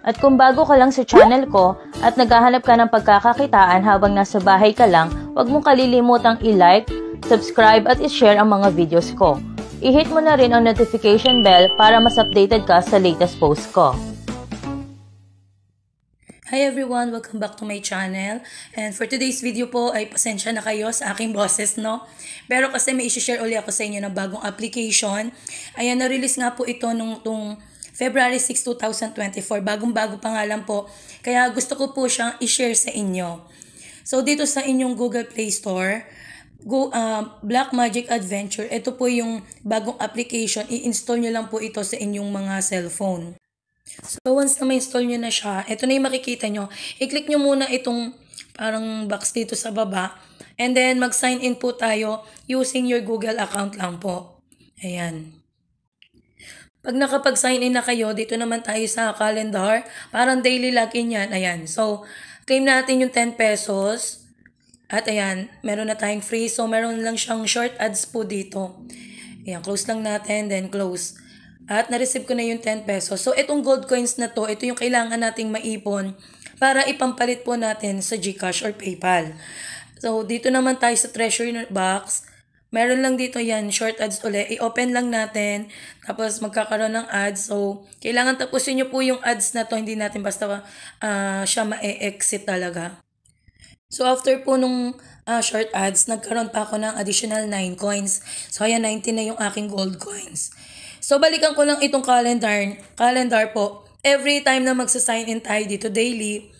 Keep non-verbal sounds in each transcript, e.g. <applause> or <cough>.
At kung bago ka lang sa channel ko at naghahanap ka ng pagkakakitaan habang nasa bahay ka lang, huwag mong kalilimutang i-like, subscribe at i-share ang mga videos ko. I-hit mo na rin ang notification bell para mas updated ka sa latest post ko. Hi everyone! Welcome back to my channel. And for today's video po ay pasensya na kayo sa aking bosses, no? Pero kasi may isi-share uli ako sa inyo ng bagong application. Ayan, na-release nga po ito nung, nung February 6, 2024. Bagong-bago pa nga lang po. Kaya gusto ko po siyang i-share sa inyo. So dito sa inyong Google Play Store, Go, uh, Black Magic Adventure, ito po yung bagong application. I-install nyo lang po ito sa inyong mga cellphone. So once na ma-install nyo na siya, ito na yung makikita nyo. I-click nyo muna itong parang box dito sa baba. And then mag-sign in po tayo using your Google account lang po. Ayan. Pag nakapag-sign in na kayo, dito naman tayo sa calendar. Parang daily login yan. Ayan. So, claim natin yung 10 pesos. At ayan, meron na tayong free. So, meron lang siyang short ads po dito. Ayan, close lang natin. Then, close. At na-receive ko na yung 10 pesos. So, itong gold coins na to, ito yung kailangan nating maipon para ipampalit po natin sa Gcash or PayPal. So, dito naman tayo sa treasury box. Meron lang dito yan, short ads uli. I-open lang natin, tapos magkakaroon ng ads. So, kailangan tapusin nyo po yung ads na to. Hindi natin basta uh, siya ma-exit talaga. So, after po nung uh, short ads, nagkaroon pa ako ng additional 9 coins. So, ayan, 19 na yung aking gold coins. So, balikan ko lang itong calendar. Calendar po. Every time na magsa-sign in tayo dito daily,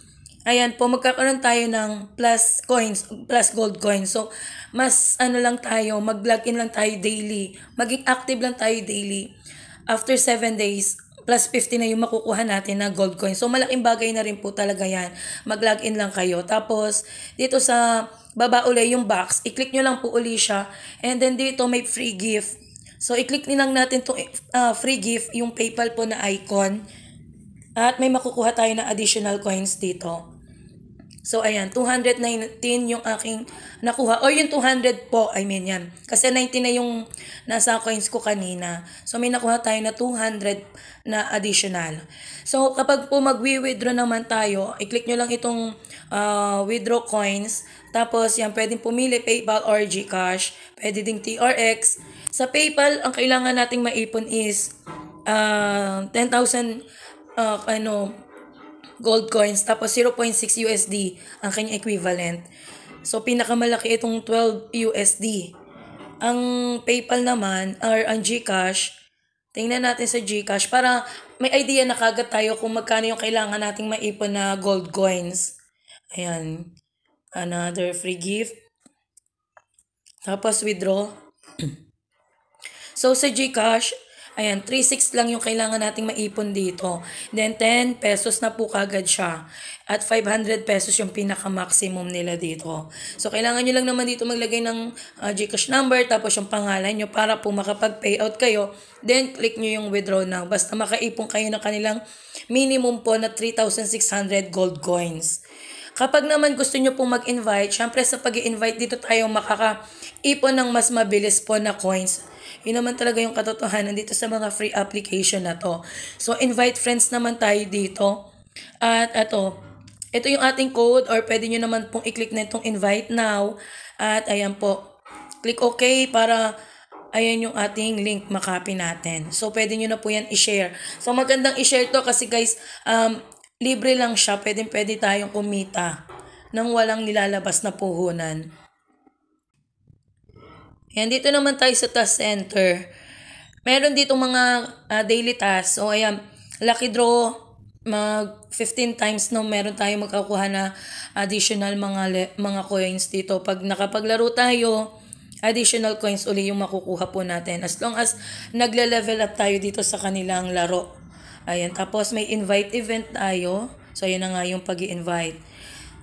ayan po, magkakaroon tayo ng plus coins, plus gold coins. So, mas ano lang tayo, mag-login lang tayo daily. Maging active lang tayo daily. After 7 days, plus 50 na yung makukuha natin na gold coin. So, malaking bagay na rin po talaga yan. Mag-login lang kayo. Tapos, dito sa baba uli yung box, i-click nyo lang po uli siya. And then dito may free gift. So, i-click nilang natin itong uh, ah, free gift, yung PayPal po na icon. At may makukuha tayo ng additional coins dito. So, ayan, 219 yung aking nakuha. O, yung 200 po, I mean yan. Kasi 90 na yung nasa coins ko kanina. So, may nakuha tayo na 200 na additional. So, kapag po mag-withdraw naman tayo, i-click nyo lang itong uh, withdraw coins. Tapos, yan, pwedeng pumili PayPal or GCash. Pwede ding TRX. Sa PayPal, ang kailangan nating maipon is uh, ah, 10,000 uh, ano, gold coins, tapos 0.6 USD ang kanyang equivalent. So, pinakamalaki itong 12 USD. Ang PayPal naman, or ang GCash, tingnan natin sa GCash para may idea na kagad tayo kung magkano yung kailangan nating maipon na gold coins. Ayan. Another free gift. Tapos withdraw. <clears throat> so, sa GCash, Ayan, 3.6 lang yung kailangan nating maipon dito. Then, 10 pesos na po kagad siya. At 500 pesos yung pinaka-maximum nila dito. So, kailangan nyo lang naman dito maglagay ng uh, Gcash number, tapos yung pangalan nyo para po makapag-payout kayo. Then, click nyo yung withdraw now. Basta makaipon kayo ng kanilang minimum po na 3,600 gold coins. Kapag naman gusto nyo pong mag-invite, syempre sa pag invite dito tayo makaka-ipon ng mas mabilis po na coins yun naman talaga yung katotohanan dito sa mga free application na to. So, invite friends naman tayo dito. At ito, ito yung ating code or pwede nyo naman pong i-click na invite now. At ayan po, click OK para ayan yung ating link makapi natin. So, pwede nyo na po yan i-share. So, magandang i-share to kasi guys, um, libre lang siya. Pwede, pwede tayong kumita nang walang nilalabas na puhunan. And dito naman tayo sa task center. Meron dito mga uh, daily tasks. So ayan, lucky draw, mag 15 times no meron tayong magkakuha na additional mga le- mga coins dito. Pag nakapaglaro tayo, additional coins uli yung makukuha po natin. As long as nagle-level up tayo dito sa kanilang laro. Ayan, tapos may invite event tayo. So, ayan na nga yung pag invite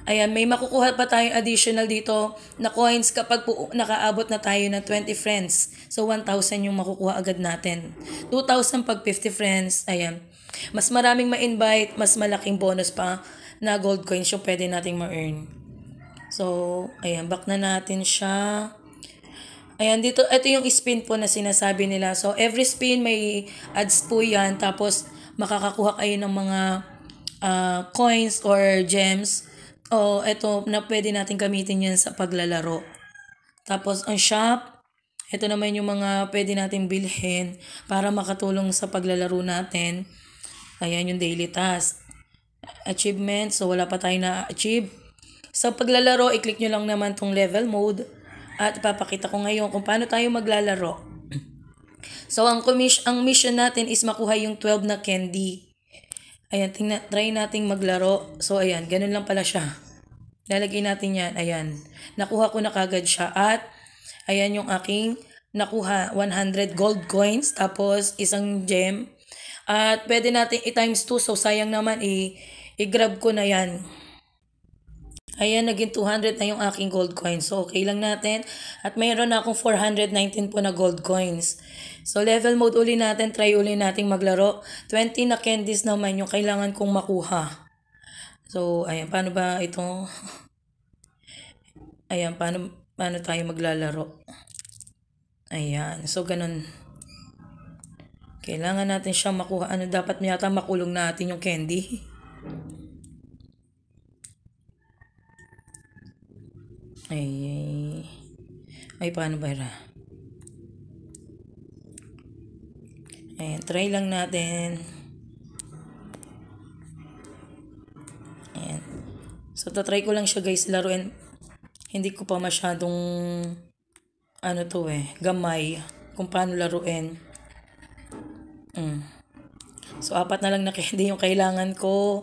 Ayan, may makukuha pa tayong additional dito na coins kapag po nakaabot na tayo ng 20 friends. So, 1,000 yung makukuha agad natin. 2,000 pag 50 friends. Ayan. Mas maraming ma-invite, mas malaking bonus pa na gold coins yung pwede nating ma-earn. So, ayan, back na natin siya. Ayan, dito, ito yung spin po na sinasabi nila. So, every spin may ads po yan. Tapos, makakakuha kayo ng mga uh, coins or gems oh, eto na pwede natin gamitin yan sa paglalaro. Tapos ang shop, ito naman yung mga pwede natin bilhin para makatulong sa paglalaro natin. Ayan yung daily task. Achievement, so wala pa tayo na-achieve. Sa paglalaro, i-click nyo lang naman tong level mode at papakita ko ngayon kung paano tayo maglalaro. <clears throat> So ang, ang mission natin is makuha yung 12 na candy. Ayan, tingnan, try nating maglaro. So, ayan, ganun lang pala siya. Lalagay natin yan. Ayan. Nakuha ko na kagad siya. At, ayan yung aking nakuha. 100 gold coins. Tapos, isang gem. At, pwede natin i-times 2. So, sayang naman, i- i-grab ko na yan. Ayan, naging 200 na yung aking gold coins. So, okay lang natin. At mayroon na akong 419 po na gold coins. So, level mode uli natin. Try uli nating maglaro. 20 na candies naman yung kailangan kong makuha. So, ayan, paano ba ito? <laughs> ayan, paano, paano tayo maglalaro? Ayan, so ganun. Kailangan natin siya makuha. Ano, dapat yata makulong natin yung candy. <laughs> paano ba yun? Ayan, try lang natin. Ayan. So, tatry ko lang siya guys laruin. Hindi ko pa masyadong ano to eh, gamay kung paano laruin. Mm. So, apat na lang na candy <laughs> yung kailangan ko.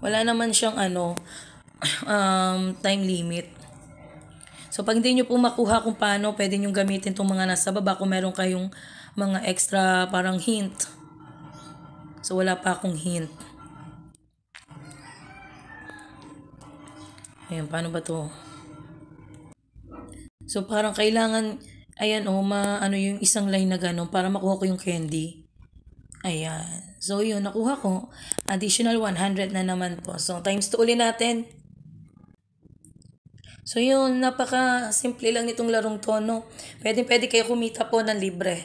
Wala naman siyang ano, <clears throat> um, time limit. So pag hindi nyo po makuha kung paano, pwede nyo gamitin itong mga nasa baba kung meron kayong mga extra parang hint. So wala pa akong hint. Ayan, paano ba to? So parang kailangan, ayan o, oh, maano yung isang line na ganun para makuha ko yung candy. Ayan. So yun, nakuha ko. Additional 100 na naman po. So times to uli natin. So yun, napaka simple lang nitong larong to, no? Pwede, pwede kayo kumita po ng libre.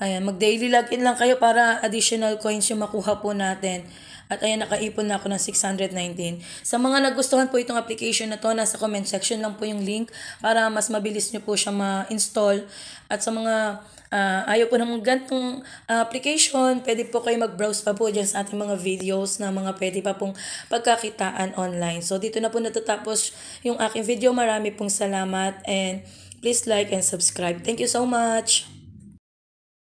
Ayan, mag-daily login lang kayo para additional coins yung makuha po natin. At ayan, nakaipon na ako ng 619. Sa mga nagustuhan po itong application na to, nasa comment section lang po yung link para mas mabilis nyo po siya ma-install. At sa mga uh, ayaw po ng gantong uh, application, pwede po kayo mag-browse pa po dyan sa ating mga videos na mga pwede pa pong pagkakitaan online. So, dito na po natatapos yung aking video. Marami pong salamat and please like and subscribe. Thank you so much!